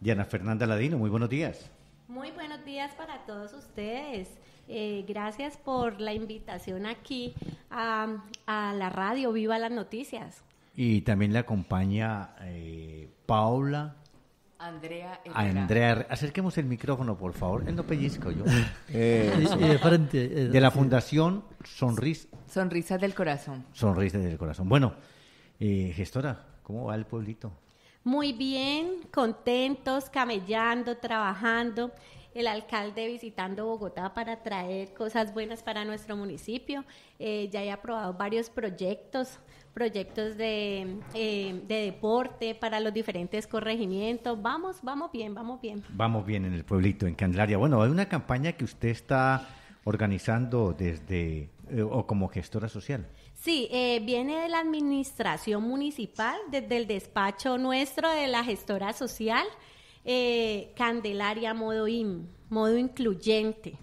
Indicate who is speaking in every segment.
Speaker 1: Diana Fernanda Ladino, muy buenos días.
Speaker 2: Muy buenos días para todos ustedes. Eh, gracias por la invitación aquí a, la radio Viva las Noticias.
Speaker 1: Y también le acompaña eh, Paula. Andrea Herrera. Andrea, acerquemos el micrófono, por favor. Él no pellizco yo. Eh, de, la Fundación Sonrisa
Speaker 2: Sonrisas del Corazón.
Speaker 1: Sonrisas del Corazón. Bueno, gestora, ¿cómo va el pueblito?
Speaker 2: Muy bien, contentos, camellando, trabajando el alcalde visitando Bogotá para traer cosas buenas para nuestro municipio. Eh, ya he aprobado varios proyectos, proyectos de, eh, de, deporte para los diferentes corregimientos. Vamos, vamos bien, vamos bien. Vamos
Speaker 1: bien en el pueblito, en Candelaria. Bueno, hay una campaña que usted está organizando desde eh, o como gestora social.
Speaker 2: Sí, eh, viene de la administración municipal, desde el despacho nuestro de la gestora social, eh, Candelaria Modo IN, Modo Incluyente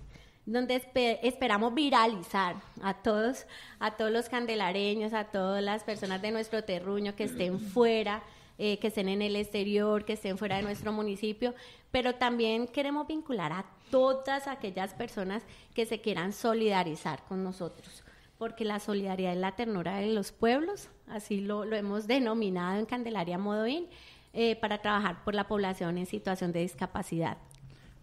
Speaker 2: donde esperamos viralizar a todos, a todos los candelareños, a todas las personas de nuestro terruño que estén fuera, eh, que estén en el exterior, que estén fuera de nuestro municipio, pero también queremos vincular a todas aquellas personas que se quieran solidarizar con nosotros, porque la solidaridad es la ternura de los pueblos, así lo, hemos denominado en Candelaria Modoín, eh, para trabajar por la población en situación de discapacidad.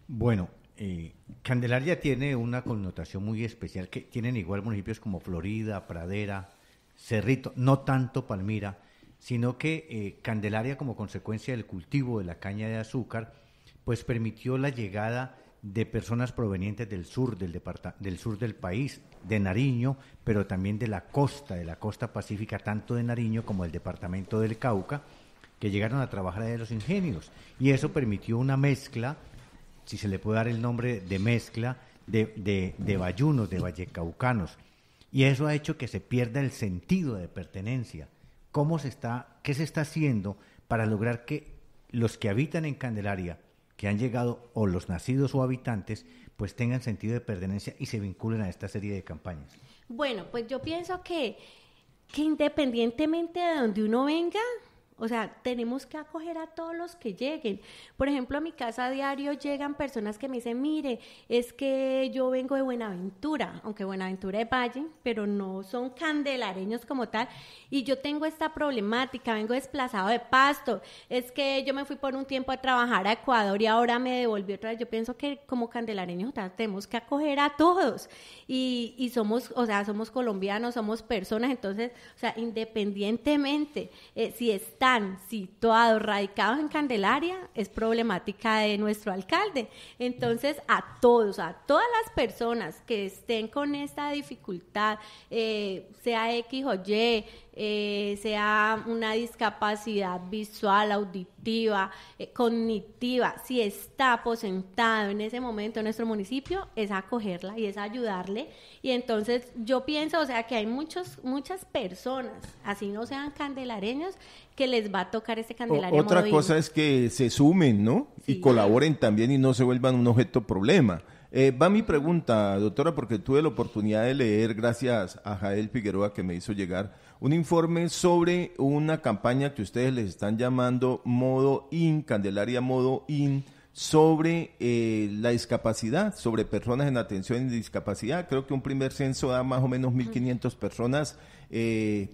Speaker 1: Bueno, eh, Candelaria tiene una connotación muy especial que tienen igual municipios como Florida, Pradera, Cerrito, no tanto Palmira sino que eh, Candelaria como consecuencia del cultivo de la caña de azúcar, pues permitió la llegada de personas provenientes del sur del, del sur del país, de Nariño, pero también de la costa, de la costa pacífica, tanto de Nariño como del departamento del Cauca, que llegaron a trabajar de los ingenios. Y eso permitió una mezcla, si se le puede dar el nombre de mezcla, de, de, de bayunos, de vallecaucanos. Y eso ha hecho que se pierda el sentido de pertenencia cómo se está, qué se está haciendo para lograr que los que habitan en Candelaria, que han llegado, o los nacidos o habitantes, pues tengan sentido de pertenencia y se vinculen a esta serie de campañas.
Speaker 2: Bueno, pues yo pienso que, que independientemente de donde uno venga, o sea, tenemos que acoger a todos los que lleguen. Por ejemplo, a mi casa a diario llegan personas que me dicen, mire, es que yo vengo de Buenaventura, aunque Buenaventura es valle, pero no son candelareños como tal, y yo tengo esta problemática, vengo desplazado de pasto, es que yo me fui por un tiempo a trabajar a Ecuador y ahora me devolvió otra vez. Yo pienso que como candelareños tenemos que acoger a todos y, somos, o sea, somos colombianos, somos personas, entonces, o sea, independientemente, eh, si es situados, radicados en Candelaria, es problemática de nuestro alcalde. Entonces, a todos, a todas las personas que estén con esta dificultad, eh, sea X o Y, eh, sea una discapacidad visual, auditiva, eh, cognitiva, si está aposentado en ese momento en nuestro municipio, es acogerla y es ayudarle. Y entonces yo pienso, o sea, que hay muchos, muchas personas, así no sean candelareños, que les va a tocar ese candelario. otra cosa
Speaker 3: es que se sumen, ¿no? Y colaboren también y no se vuelvan un objeto problema. Eh, va mi pregunta, doctora, porque tuve la oportunidad de leer, gracias a Jael Figueroa que me hizo llegar un informe sobre una campaña que ustedes les están llamando Modo IN, Candelaria Modo IN, sobre eh, la discapacidad, sobre personas en atención y discapacidad. Creo que un primer censo da más o menos 1.500 personas. Eh,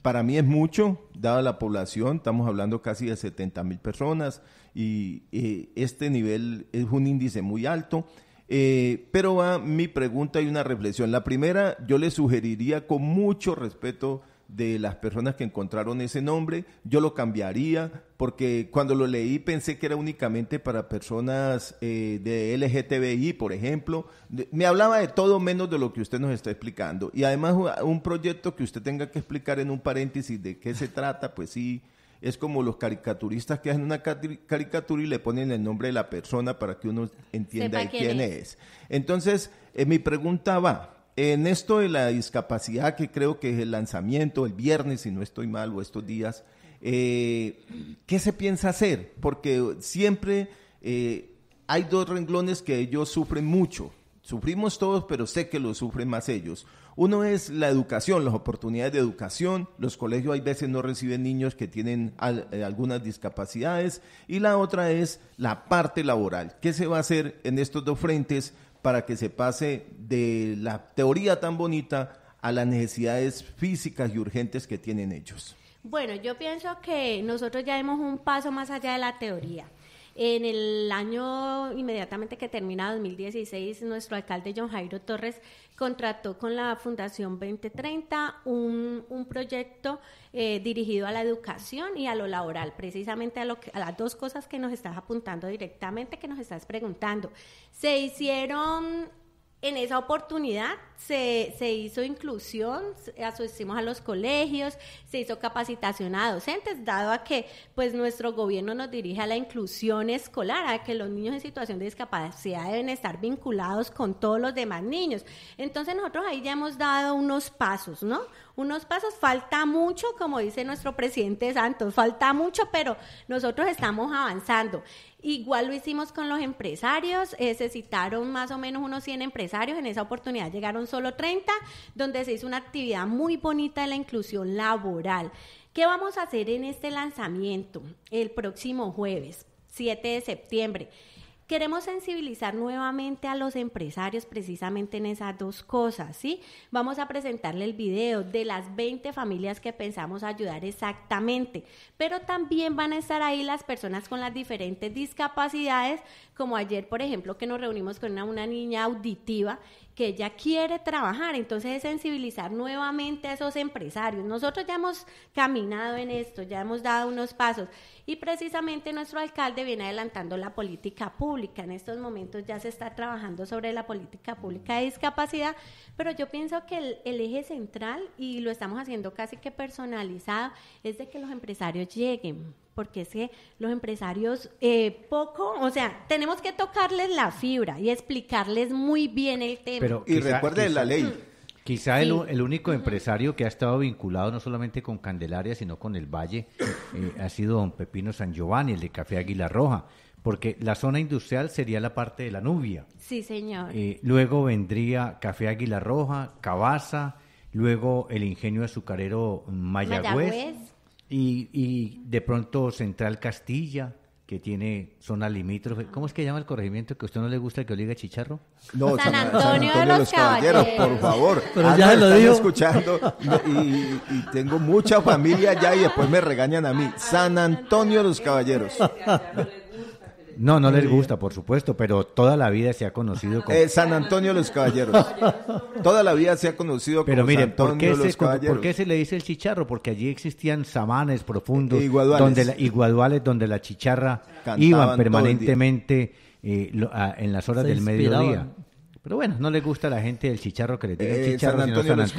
Speaker 3: para mí es mucho, dada la población, estamos hablando casi de 70.000 mil personas y eh, este nivel es un índice muy alto. pero a mi pregunta y una reflexión. La primera, yo le sugeriría con mucho respeto de las personas que encontraron ese nombre. Yo lo cambiaría porque cuando lo leí pensé que era únicamente para personas eh, de LGTBI, por ejemplo. me hablaba de todo menos de lo que usted nos está explicando. Y además un proyecto que usted tenga que explicar en un paréntesis de qué se trata, pues sí. Es como los caricaturistas que hacen una caricatura y le ponen el nombre de la persona para que uno entienda quién, es. Entonces, eh, mi pregunta va, en esto de la discapacidad, que creo que es el lanzamiento el viernes, si no estoy mal, o estos días, eh, ¿qué se piensa hacer? Porque siempre eh, hay dos renglones que ellos sufren mucho. Sufrimos todos, pero sé que lo sufren más ellos. Uno es la educación, las oportunidades de educación. Los colegios hay veces no reciben niños que tienen eh, algunas discapacidades. Y la otra es la parte laboral. ¿Qué se va a hacer en estos dos frentes para que se pase de la teoría tan bonita a las necesidades físicas y urgentes que tienen
Speaker 2: ellos? Bueno, yo pienso que nosotros ya hemos un paso más allá de la teoría. En el año inmediatamente que termina 2016, nuestro alcalde John Jairo Torres contrató con la Fundación 2030 un, un proyecto eh, dirigido a la educación y a lo laboral, precisamente a, lo a las dos cosas que nos estás apuntando directamente, que nos estás preguntando. Se hicieron en esa oportunidad se, se, hizo inclusión, asociamos a los colegios, se hizo capacitación a docentes, dado a que pues nuestro gobierno nos dirige a la inclusión escolar, a que los niños en situación de discapacidad deben estar vinculados con todos los demás niños. Entonces nosotros ahí ya hemos dado unos pasos, ¿no? Unos pasos, falta mucho, como dice nuestro presidente Santos, falta mucho, pero nosotros estamos avanzando. Igual lo hicimos con los empresarios, necesitaron eh, se citaron más o menos unos 100 empresarios, en esa oportunidad llegaron solo 30, donde se hizo una actividad muy bonita de la inclusión laboral. ¿Qué vamos a hacer en este lanzamiento el próximo jueves, 7 de septiembre? Queremos sensibilizar nuevamente a los empresarios precisamente en esas dos cosas, ¿sí? Vamos a presentarle el video de las 20 familias que pensamos ayudar exactamente, pero también van a estar ahí las personas con las diferentes discapacidades, como ayer, por ejemplo, que nos reunimos con una, una niña auditiva que ella quiere trabajar, entonces es sensibilizar nuevamente a esos empresarios. Nosotros ya hemos caminado en esto, ya hemos dado unos pasos y precisamente nuestro alcalde viene adelantando la política pública. En estos momentos ya se está trabajando sobre la política pública de discapacidad, pero yo pienso que el, eje central, y lo estamos haciendo casi que personalizado, es de que los empresarios lleguen, porque es que los empresarios eh, poco, o sea, tenemos que tocarles la fibra y explicarles muy bien el tema. Pero y recuerden la ley.
Speaker 1: Quizá el, único empresario que ha estado vinculado no solamente con Candelaria, sino con el Valle, eh, eh, ha sido don Pepino San Giovanni, el de Café Águila Roja, porque la zona industrial sería la parte de la Nubia.
Speaker 2: Sí, señor.
Speaker 1: luego vendría Café Águila Roja, Cabaza, luego el ingenio azucarero Mayagüez y, y de pronto Central Castilla, que tiene zona limítrofe. ¿Cómo es que llama el corregimiento que a usted no le gusta que oliga Chicharro? No, San, Antonio, de los, caballeros, por favor. Pero ah, ya lo digo. escuchando y, y, tengo mucha familia
Speaker 3: allá y después me regañan a mí. San Antonio de los Caballeros.
Speaker 1: No, no les gusta, por supuesto, pero toda la vida se ha conocido como... Eh,
Speaker 3: San Antonio de los Caballeros. toda la vida se ha conocido como San Antonio ¿por qué los se, ¿Por qué
Speaker 1: se le dice el chicharro? Porque allí existían samanes profundos. Y e Donde la, donde la chicharra iba permanentemente eh, en las horas del mediodía pero bueno, no le gusta a la gente del chicharro que le diga eh, chicharro, San Antonio los,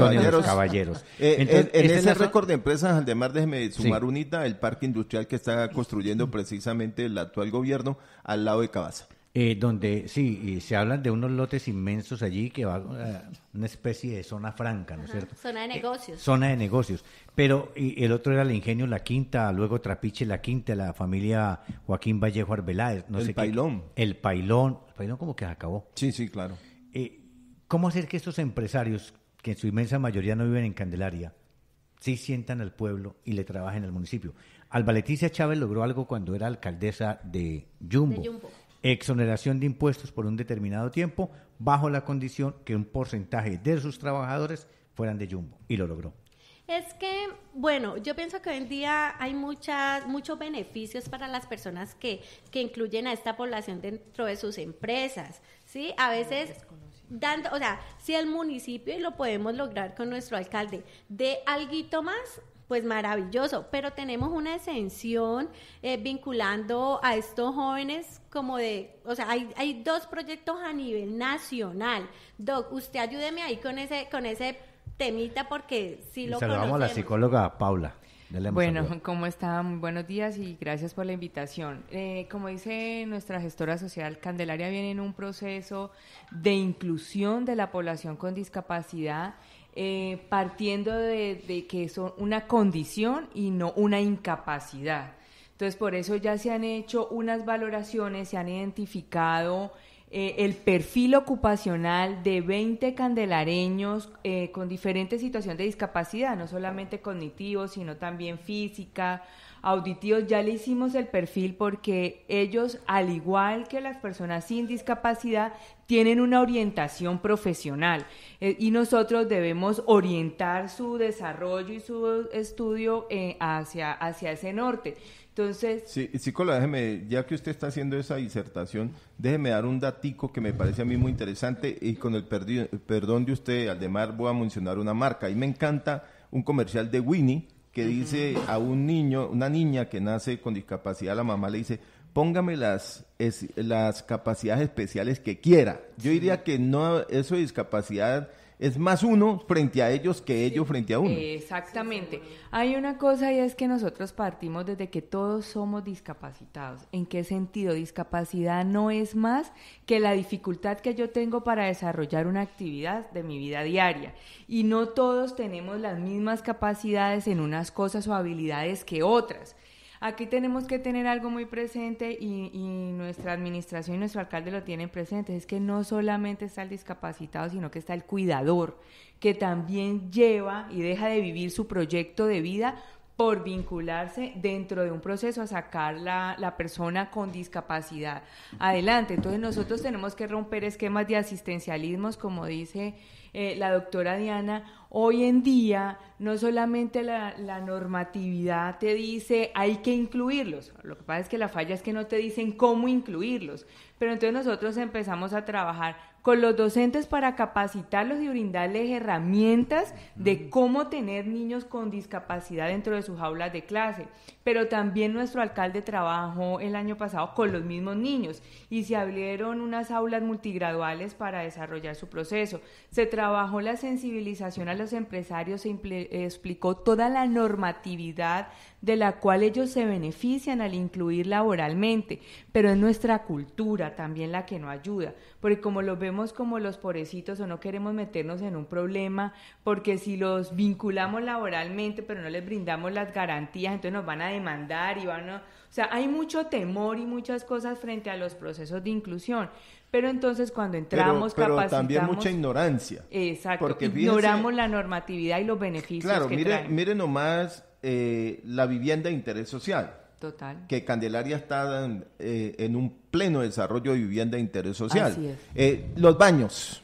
Speaker 1: Caballeros. Eh, Entonces, en, ese récord
Speaker 3: de empresas, además déjeme sumar unita el parque industrial que está construyendo precisamente el actual gobierno
Speaker 1: al lado de Cabaza. Eh, donde sí, se hablan de unos lotes inmensos allí que va a una especie de zona franca, ¿no es cierto? Zona de negocios. zona de negocios. Pero y, el otro era el Ingenio La Quinta, luego Trapiche La Quinta, la familia Joaquín Vallejo Arbeláez. No el Pailón. el Pailón. El Pailón como que se acabó. Sí, sí, claro. Eh, ¿Cómo hacer que estos empresarios, que en su inmensa mayoría no viven en Candelaria, sí sientan al pueblo y le trabajen al municipio? Alba Leticia Chávez logró algo cuando era alcaldesa de Jumbo. Exoneración de impuestos por un determinado tiempo bajo la condición que un porcentaje de sus trabajadores fueran de Yumbo. Y lo logró.
Speaker 2: Es que, bueno, yo pienso que hoy en día hay muchas, muchos beneficios para las personas que, que incluyen a esta población dentro de sus empresas, ¿sí? A veces dando, o sea, si el municipio y lo podemos lograr con nuestro alcalde de alguito más, pues maravilloso, pero tenemos una exención eh, vinculando a estos jóvenes como de, o sea, hay, hay dos proyectos a nivel nacional. Doc, usted ayúdeme ahí con ese, con ese temita porque si lo saludamos a la
Speaker 1: psicóloga Paula bueno,
Speaker 4: ¿cómo están? Buenos días y gracias por la invitación.
Speaker 2: Eh, como dice
Speaker 4: nuestra gestora social, Candelaria viene en un proceso de inclusión de la población con discapacidad. Eh, partiendo de, de que son una condición y no una incapacidad. Entonces, por eso ya se han hecho unas valoraciones, se han identificado eh, el perfil ocupacional de 20 candelareños eh, con diferentes situaciones de discapacidad, no solamente cognitivos, sino también física, auditivos. Ya le hicimos el perfil porque ellos, al igual que las personas sin discapacidad, tienen una orientación profesional eh, y nosotros debemos orientar su desarrollo y su estudio hacia, hacia ese norte. Entonces...
Speaker 3: Sí, psicóloga, déjeme, ya que usted está haciendo esa disertación, déjeme dar un datico que me parece a mí muy interesante y con el, perdón de usted, Aldemar, voy a mencionar una marca. Y me encanta un comercial de Winnie que dice a un niño, una niña que nace con discapacidad, la mamá le dice, póngame las, las capacidades especiales que quiera. Yo diría que no, eso de discapacidad es más uno frente a ellos que ellos frente a uno.
Speaker 4: Exactamente. Hay una cosa y es que nosotros partimos desde que todos somos discapacitados. ¿En qué sentido? Discapacidad no es más que la dificultad que yo tengo para desarrollar una actividad de mi vida diaria. Y no todos tenemos las mismas capacidades en unas cosas o habilidades que otras. Aquí tenemos que tener algo muy presente y, nuestra administración y nuestro alcalde lo tienen presente, es que no solamente está el discapacitado, sino que está el cuidador, que también lleva y deja de vivir su proyecto de vida por vincularse dentro de un proceso a sacar la, la, persona con discapacidad adelante. Entonces nosotros tenemos que romper esquemas de asistencialismos, como dice eh, la doctora Diana. Hoy en día no solamente la, la, normatividad te dice hay que incluirlos, lo que pasa es que la falla es que no te dicen cómo incluirlos, pero entonces nosotros empezamos a trabajar con los docentes para capacitarlos y brindarles herramientas de cómo tener niños con discapacidad dentro de sus aulas de clase. Pero también nuestro alcalde trabajó el año pasado con los mismos niños y se abrieron unas aulas multigraduales para desarrollar su proceso. Se trabajó la sensibilización a los empresarios, se explicó toda la normatividad de la cual ellos se benefician al incluir laboralmente, pero es nuestra cultura también la que no ayuda, porque como lo como los pobrecitos o no queremos meternos en un problema porque si los vinculamos laboralmente pero no les brindamos las garantías, entonces nos van a demandar y van a... O sea, hay mucho temor y muchas cosas frente a los procesos de inclusión. Pero entonces cuando entramos, pero, pero capacitamos... también mucha
Speaker 3: ignorancia.
Speaker 4: Exacto, porque ignoramos la normatividad y los beneficios claro, que mire,
Speaker 3: mire nomás eh, la vivienda de interés social que Candelaria está eh, en, un pleno desarrollo de vivienda de interés social. Eh, los baños,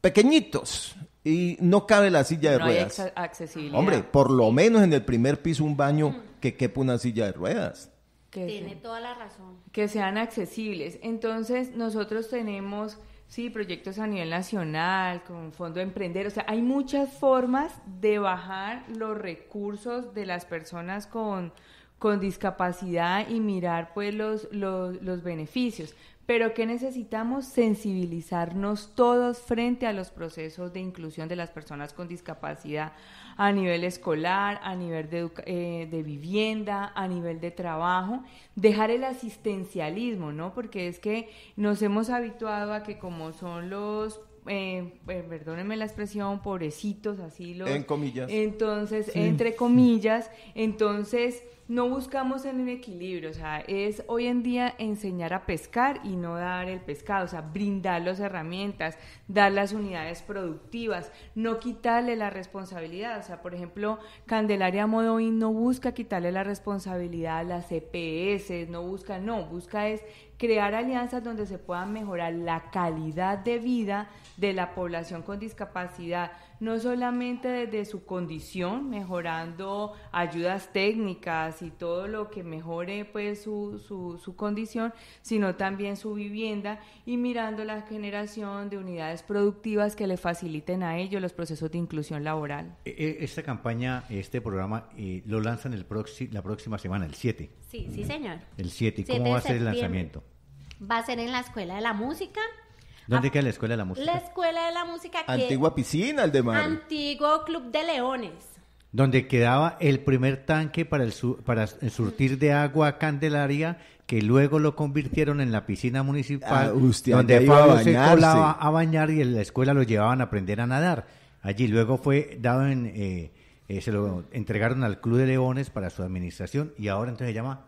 Speaker 3: pequeñitos, y no cabe la silla de no ruedas. Hay Hombre, por lo menos en el primer piso un baño que quepa una silla de ruedas.
Speaker 2: Tiene toda la razón.
Speaker 4: Que sean accesibles. Entonces, nosotros tenemos, sí, proyectos a nivel nacional, con Fondo de Emprender. O sea, hay muchas formas de bajar los recursos de las personas con con discapacidad y mirar pues los, los, los beneficios. Pero que necesitamos sensibilizarnos todos frente a los procesos de inclusión de las personas con discapacidad a nivel escolar, a nivel de, eh, de vivienda, a nivel de trabajo, dejar el asistencialismo, ¿no? Porque es que nos hemos habituado a que como son los eh, eh perdónenme la expresión, pobrecitos, así los En comillas. Entonces, entre comillas, entonces no buscamos en un equilibrio, o sea, es hoy en día enseñar a pescar y no dar el pescado, o sea, brindar las herramientas, dar las unidades productivas, no quitarle la responsabilidad, o sea, por ejemplo, Candelaria Modoín no busca quitarle la responsabilidad a las CPS, e no busca, no, busca es crear alianzas donde se pueda mejorar la calidad de vida de la población con discapacidad, no solamente desde su condición, mejorando ayudas técnicas, y todo lo que mejore pues su, su, su condición, sino también su vivienda y mirando la generación de unidades productivas que le faciliten a ellos los procesos de inclusión laboral.
Speaker 1: E, e, esta campaña, este programa, eh, lo lanzan el próximo la próxima semana, el 7.
Speaker 2: Sí, sí, señor.
Speaker 1: El 7. ¿Y cómo va a ser el lanzamiento?
Speaker 2: Va a ser en la Escuela de la Música.
Speaker 1: ¿Dónde ah, queda la Escuela de la Música? La
Speaker 2: Escuela de la Música. Antigua
Speaker 1: Piscina, el de Mar.
Speaker 2: Antiguo Club de Leones
Speaker 1: donde quedaba el primer tanque para el, para surtir de agua Candelaria, que luego lo convirtieron en la piscina municipal, ah, donde Pablo se colaba a bañar y en la escuela lo llevaban a aprender a nadar. Allí luego fue dado en... Eh, eh, se lo entregaron al Club de Leones para su administración y ahora entonces se llama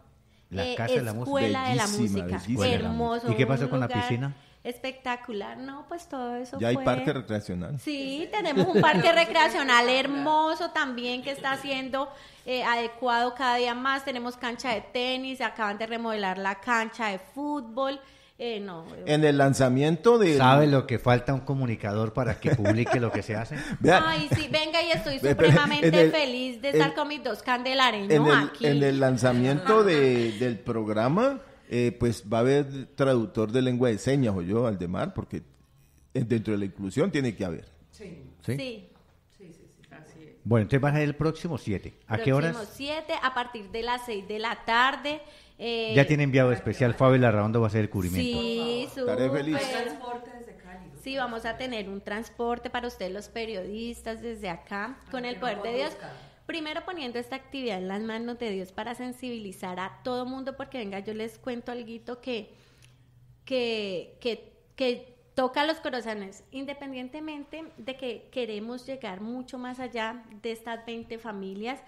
Speaker 1: la eh, Casa de la Música. de la Música. Hermoso. ¿Y qué pasó con la piscina?
Speaker 2: espectacular. No, pues todo eso. Ya hay parque
Speaker 1: recreacional.
Speaker 2: Sí, tenemos un parque recreacional hermoso también que está siendo eh, adecuado cada día más. Tenemos cancha de tenis, acaban de remodelar la cancha de fútbol. Eh, no. Eh,
Speaker 1: en el lanzamiento de... ¿Sabe lo que falta un comunicador para que publique lo que se hace? Ay,
Speaker 2: sí, venga y estoy supremamente feliz de estar con mis dos candelareños en En el
Speaker 3: lanzamiento del programa eh, pues va a haber traductor de lengua de señas, o yo, mar porque eh, dentro de la inclusión tiene que haber. Sí.
Speaker 2: Sí. sí.
Speaker 1: Bueno, entonces van a ser el próximo 7. ¿A qué horas? Próximo
Speaker 2: 7, a partir de las 6 de la tarde. Eh, ya tiene
Speaker 1: enviado especial, Fabio Larraondo va a hacer el cubrimiento. Sí, feliz.
Speaker 2: Sí, vamos a tener un transporte para ustedes los periodistas desde acá, con el poder de Dios. Primero poniendo esta actividad en las manos de Dios para sensibilizar a todo mundo, porque venga, yo les cuento algo que, que, que, toca a los corazones, independientemente de que queremos llegar mucho más allá de estas 20 familias,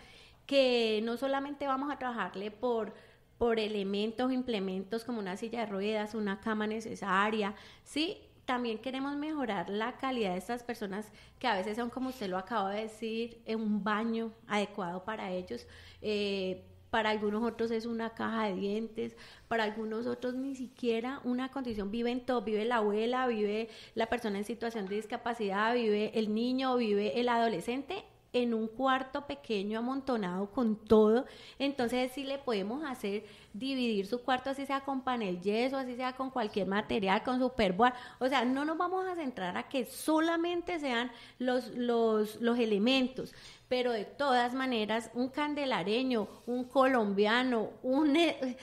Speaker 2: que no solamente vamos a trabajarle por, por elementos, implementos como una silla de ruedas, una cama necesaria, ¿sí? también queremos mejorar la calidad de estas personas que a veces son, como usted lo acaba de decir, eh, un baño adecuado para ellos. Eh, para algunos otros es una caja de dientes, para algunos otros ni siquiera una condición, Vive en todo, vive la abuela, vive la persona en situación de discapacidad, vive el niño, vive el adolescente en un cuarto pequeño amontonado con todo. Entonces sí le podemos hacer dividir su cuarto, así sea con panel yeso, así sea con cualquier material, con superboard. O sea, no nos vamos a centrar a que solamente sean los, los, los elementos. Pero de todas maneras, un candelareño, un colombiano, un, eh,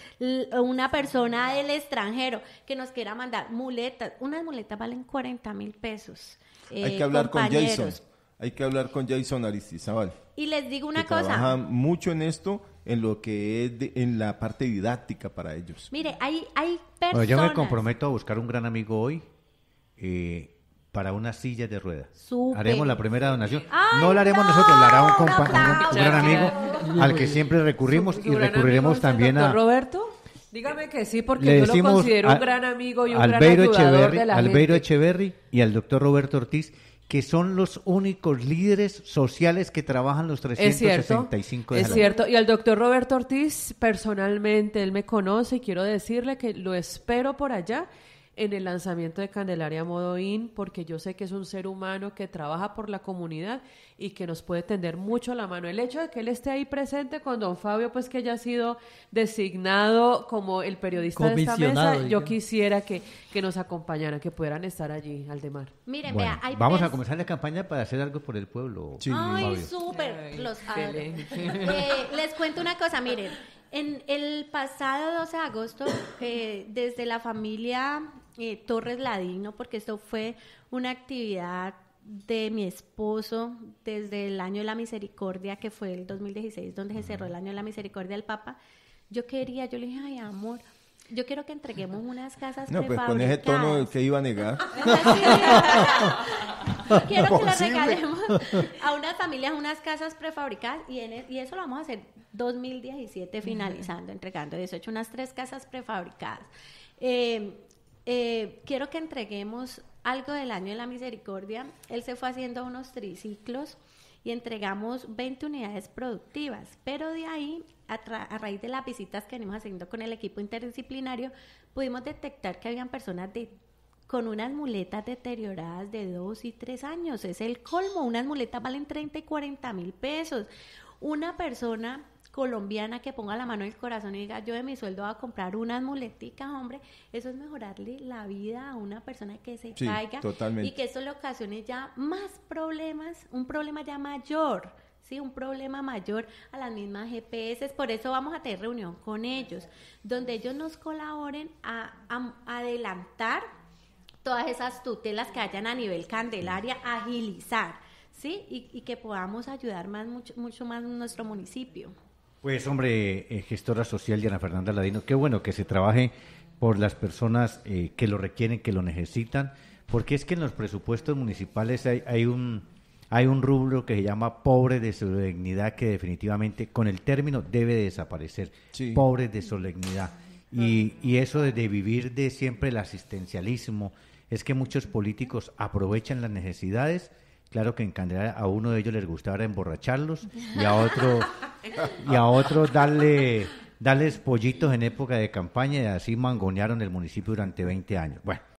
Speaker 2: una persona del extranjero que nos quiera mandar muletas, unas muletas valen 40 mil pesos. Hay que eh, hablar con Jason
Speaker 3: hay que hablar con Jason Aristizabal.
Speaker 2: Y les digo una cosa.
Speaker 3: mucho en esto,
Speaker 1: en lo que es en la parte didáctica para ellos.
Speaker 2: Mire, hay, personas. yo me comprometo
Speaker 1: a buscar un gran amigo hoy. Eh, para una silla de ruedas. Haremos la primera donación. no la haremos nosotros, la hará un, un, gran amigo al que siempre recurrimos y recurriremos también a
Speaker 4: Roberto. Dígame que sí, porque yo lo considero un gran amigo y un gran ayudador de la Albeiro
Speaker 1: Echeverri y al doctor Roberto Ortiz que son los únicos líderes sociales que trabajan los 365 días. Es cierto,
Speaker 4: es cierto. Y al doctor Roberto Ortiz, personalmente, él me conoce y quiero decirle que lo espero por allá en el lanzamiento de Candelaria Modoín porque yo sé que es un ser humano que trabaja por la comunidad y que nos puede tender mucho la mano. El hecho de que él esté ahí presente con don Fabio, pues que haya sido designado como el periodista de esta mesa, yo quisiera que, que nos acompañaran, que pudieran estar allí, al de mar. Miren,
Speaker 2: vea, hay vamos a
Speaker 1: comenzar la campaña para hacer algo por el pueblo. Ay,
Speaker 2: súper, los eh, les cuento una cosa, miren. En el pasado 12 de agosto, eh, desde la familia Torres Ladino, porque esto fue una actividad de mi esposo desde el año de la misericordia, que fue el 2016, donde se cerró el año de la misericordia del Papa. Yo quería, yo le dije, ay, amor, yo quiero que entreguemos unas casas No, pues con ese tono
Speaker 3: que iba a negar.
Speaker 2: quiero que lo regalemos a unas familias unas casas prefabricadas y, e, y eso lo vamos a hacer 2017 finalizando, entregando 18, unas tres casas prefabricadas. Eh, eh, quiero que entreguemos algo del año de la misericordia. Él se fue haciendo unos triciclos y entregamos 20 unidades productivas, pero de ahí, a, raíz de las visitas que venimos haciendo con el equipo interdisciplinario, pudimos detectar que habían personas con unas muletas deterioradas de dos y 3 años. Es el colmo. Unas muletas valen 30 y 40 mil pesos. Una persona colombiana que ponga la mano en el corazón y diga, yo de mi sueldo voy a comprar unas muleticas, hombre, eso es mejorarle la vida a una persona que se caiga y que eso le ocasione ya más problemas, un problema ya mayor. Sí, un problema mayor a las mismas GPS. Por eso vamos a tener reunión con ellos, donde ellos nos colaboren a, adelantar todas esas tutelas que hayan a nivel Candelaria, agilizar, ¿sí? Y, que podamos ayudar más, mucho, mucho más nuestro municipio.
Speaker 1: Pues hombre, eh, gestora social Diana Fernanda Ladino, qué bueno que se trabaje por las personas eh, que lo requieren, que lo necesitan, porque es que en los presupuestos municipales hay, un hay un rubro que se llama pobre de solemnidad que definitivamente con el término debe desaparecer, pobre de solemnidad. Y, y eso de vivir de siempre el asistencialismo, es que muchos políticos aprovechan las necesidades Claro que en Candelaria a uno de ellos les gustaba emborracharlos y a otro y a otro darle darles pollitos en época de campaña y así mangonearon el municipio durante 20 años. Bueno,